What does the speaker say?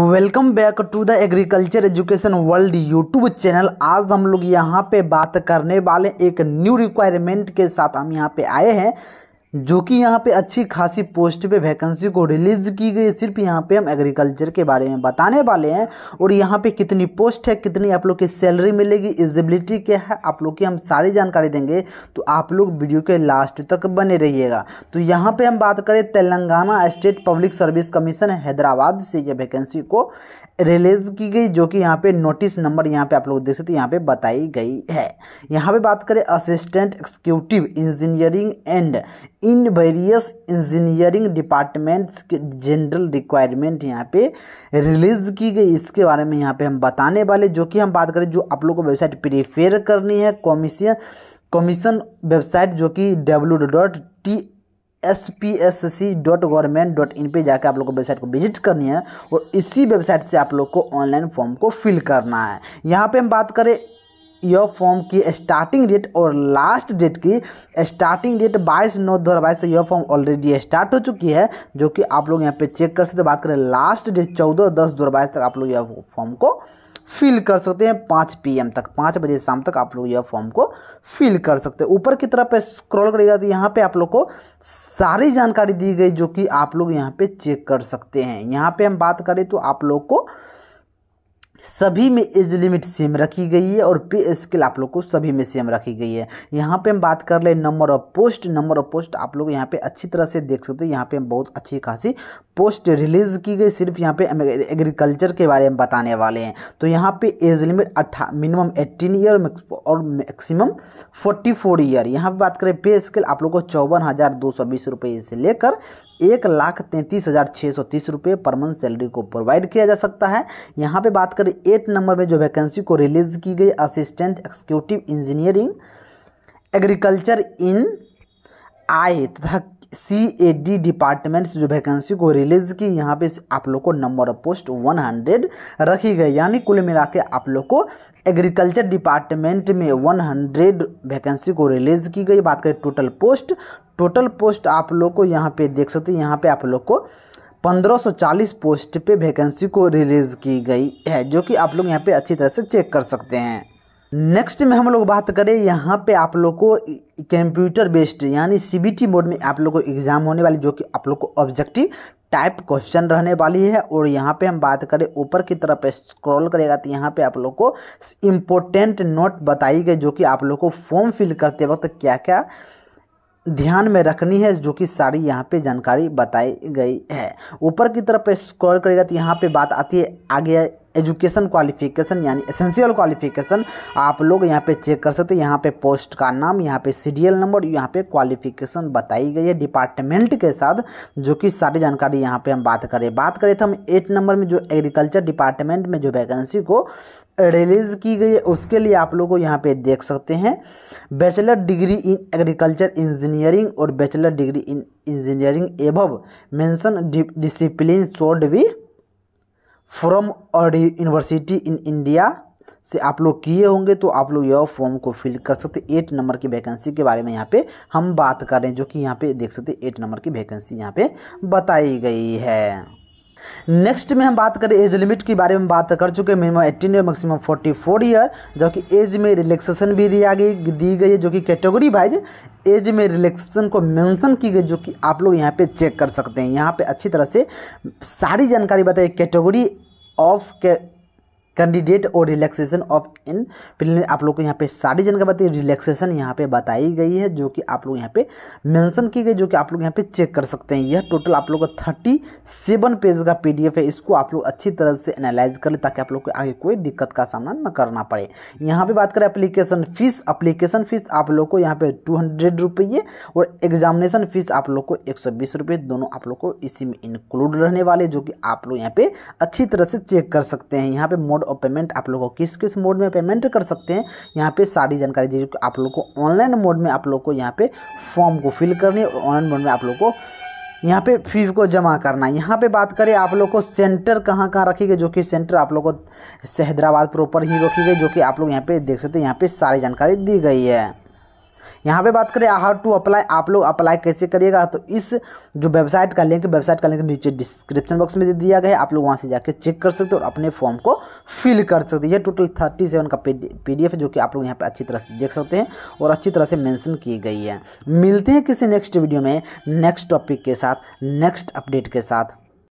welcome back to the agriculture education world YouTube channel आज हम लोग यहाँ पे बात करने वाले एक न्यू रिक्वायरमेंट के साथ हम यहाँ पे आए हैं जो कि यहाँ पे अच्छी खासी पोस्ट पे वैकेंसी को रिलीज़ की गई सिर्फ यहाँ पे हम एग्रीकल्चर के बारे में बताने वाले हैं और यहाँ पे कितनी पोस्ट है कितनी आप लोग की सैलरी मिलेगी इजिबिलिटी क्या है आप लोग की हम सारी जानकारी देंगे तो आप लोग वीडियो के लास्ट तक बने रहिएगा तो यहाँ पर हम बात करें Telangana state public service commission Hyderabad से यह वैकेंसी को रिलीज़ की गई जो कि यहाँ पे नोटिस नंबर यहाँ पे आप लोग देख सकते हैं यहाँ पे बताई गई है यहाँ पे बात करें assistant executive engineering and in various engineering departments के जनरल रिक्वायरमेंट यहाँ पे रिलीज़ की गई इसके बारे में यहाँ पे हम बताने वाले जो कि हम बात करें जो आप लोग को वेबसाइट प्रिफेयर करनी है कॉमिशन कमीशन वेबसाइट जो कि W dot T S P S C dot government dot in पर जाकर आप लोग को वेबसाइट को विजिट करनी है और इसी वेबसाइट से आप लोग को ऑनलाइन फॉर्म को फिल करना है यहाँ पे हम बात करें यह फॉर्म की स्टार्टिंग डेट और लास्ट डेट की स्टार्टिंग डेट बाईस नौ दो हज़ार बाईस से यह फॉर्म ऑलरेडी स्टार्ट हो चुकी है जो कि आप लोग यहाँ पे चेक कर सकते बात करें लास्ट डेट चौदह दस दो हज़ार बाईस तक आप लोग यह फॉर्म को फिल कर सकते हैं पाँच पी तक पाँच बजे शाम तक आप लोग यह फॉर्म को फिल कर सकते हैं ऊपर की तरफ पे स्क्रॉल करेगा तो यहाँ पे आप लोग को सारी जानकारी दी गई जो कि आप लोग यहाँ पे चेक कर सकते हैं यहाँ पे हम बात करें तो आप लोग को सभी में एज लिमिट सेम रखी गई है और पे स्केल आप लोग को सभी में सेम रखी गई है यहाँ पे हम बात कर ले number of post number of post आप लोग यहाँ पे अच्छी तरह से देख सकते हैं यहाँ पे बहुत अच्छी खासी पोस्ट रिलीज की गई सिर्फ यहाँ पे एग्रीकल्चर के बारे में बताने वाले हैं तो यहाँ पे एज लिमिट अट्ठा मिनिमम एट्टीन ईयर और मैक्सिमम फोर्टी फोर ईयर यहाँ पे बात करें पे स्केल आप लोग को चौवन हज़ार दो सौ बीस रुपये से लेकर एक लाख तैंतीस हज़ार छः सौ तीस रुपये पर मंथ सैलरी को प्रोवाइड किया जा सकता है यहाँ पे बात करें एट नंबर में जो वैकेंसी को रिलीज़ की गई assistant executive engineering agriculture in I तथा सी ए डी डिपार्टमेंट जो वैकेंसी को रिलीज की यहाँ पे आप लोग को नंबर ऑफ पोस्ट 100 रखी गई यानी कुल मिला के आप लोग को एग्रीकल्चर डिपार्टमेंट में 100 वैकेंसी को रिलीज की गई बात करें टोटल पोस्ट टोटल पोस्ट आप लोग को यहाँ पे देख सकते हैं यहाँ पे आप लोग को 1540 पोस्ट पे वैकेंसी को रिलीज़ की गई है जो कि आप लोग यहाँ पे अच्छी तरह से चेक कर सकते हैं नेक्स्ट में हम लोग बात करें यहाँ पे आप लोग को कंप्यूटर बेस्ड यानी सीबीटी मोड में आप लोग को एग्जाम होने वाली जो कि आप लोग को ऑब्जेक्टिव टाइप क्वेश्चन रहने वाली है और यहाँ पे हम बात करें ऊपर की तरफ स्क्रॉल करेगा तो यहाँ पे आप लोग को इम्पोर्टेंट नोट बताई गई जो कि आप लोग को फॉर्म फिल करते वक्त क्या क्या ध्यान में रखनी है जो कि सारी यहाँ पे जानकारी बताई गई है ऊपर की तरफ स्क्रॉल करेगा तो यहाँ पे बात आती है आगे एजुकेशन क्वालिफिकेशन यानी एसेंशियल क्वालिफिकेशन आप लोग यहाँ पे चेक कर सकते हैं यहाँ पे पोस्ट का नाम यहाँ पे सीडीएल नंबर यहाँ पे क्वालिफिकेशन बताई गई है डिपार्टमेंट के साथ जो कि सारी जानकारी यहाँ पे हम बात करें बात करें तो हम एट नंबर में जो एग्रीकल्चर डिपार्टमेंट में जो वैकेंसी को रिलीज़ की गई है उसके लिए आप लोग को यहाँ पे देख सकते हैं bachelor degree in agriculture engineering और bachelor degree in engineering above mention discipline should be from और यूनिवर्सिटी इन इंडिया से आप लोग किए होंगे तो आप लोग यह फॉर्म को फिल कर सकते एट नंबर की वैकेंसी के बारे में यहाँ पे हम बात कर रहे हैं जो कि यहाँ पे देख सकते एट नंबर की वैकेंसी यहाँ पे बताई गई है नेक्स्ट में हम बात करें एज लिमिट के बारे में बात कर चुके हैं minimum eighteen year maximum forty four year जबकि एज में रिलैक्सेशन भी दिया गई दी गई है जो कि कैटेगरी वाइज एज में रिलैक्सेशन को मेंशन की गई जो कि आप लोग यहाँ पे चेक कर सकते हैं यहाँ पे अच्छी तरह से सारी जानकारी बताइए कैटेगरी ऑफ कैंडिडेट और रिलैक्सेशन ऑफ इन प्रिलिमिनरी आप लोग को यहाँ पे सारी जानकारी बताइए रिलैक्सेशन यहाँ पे बताई गई है जो कि आप लोग यहाँ पे मेंशन की गई जो कि आप लोग यहाँ पे चेक कर सकते हैं यह टोटल आप लोग का थर्टी सेवन पेज का पीडीएफ है इसको आप लोग अच्छी तरह से एनालाइज कर ले ताकि आप लोग को आगे कोई दिक्कत का सामना न करना पड़े यहाँ पर बात करें अप्लीकेशन फीस अप्लीकेशन फीस आप लोग को यहाँ पे टू हंड्रेड रुपये और एग्जामिनेशन फीस आप लोग को एक सौ बीस दोनों आप लोग को इसी में इंक्लूड रहने वाले जो कि आप लोग यहाँ पे अच्छी तरह से चेक कर सकते हैं यहाँ पे मोड ऑफ पेमेंट आप लोगों को किस किस मोड में पेमेंट कर सकते हैं यहाँ पे सारी जानकारी दीजिए आप लोग को ऑनलाइन मोड में आप लोग को यहाँ पे फॉर्म को फिल करनी है और ऑनलाइन मोड में आप लोग को यहाँ पे फी को जमा करना है यहाँ पे बात करें आप लोग को सेंटर कहाँ कहाँ रखी गई जो कि सेंटर आप लोग को हैदराबाद प्रॉपर ही रखी गई जो कि आप लोग यहाँ पे देख सकते हैं यहाँ पे सारी जानकारी दी गई है यहाँ पे बात करें हाउ टू अप्लाई आप लोग अप्लाई कैसे करिएगा तो इस जो वेबसाइट का लिंक वेबसाइट का लिंक नीचे डिस्क्रिप्शन बॉक्स में दे दिया गया है आप लोग वहाँ से जाकर चेक कर सकते हो और अपने फॉर्म को फिल कर सकते हैं ये टोटल थर्टी सेवन का पी डी एफ है जो कि आप लोग यहाँ पर अच्छी तरह से देख सकते हैं और अच्छी तरह से मैंसन की गई है मिलते हैं किसी नेक्स्ट वीडियो में नेक्स्ट टॉपिक के साथ नेक्स्ट अपडेट के साथ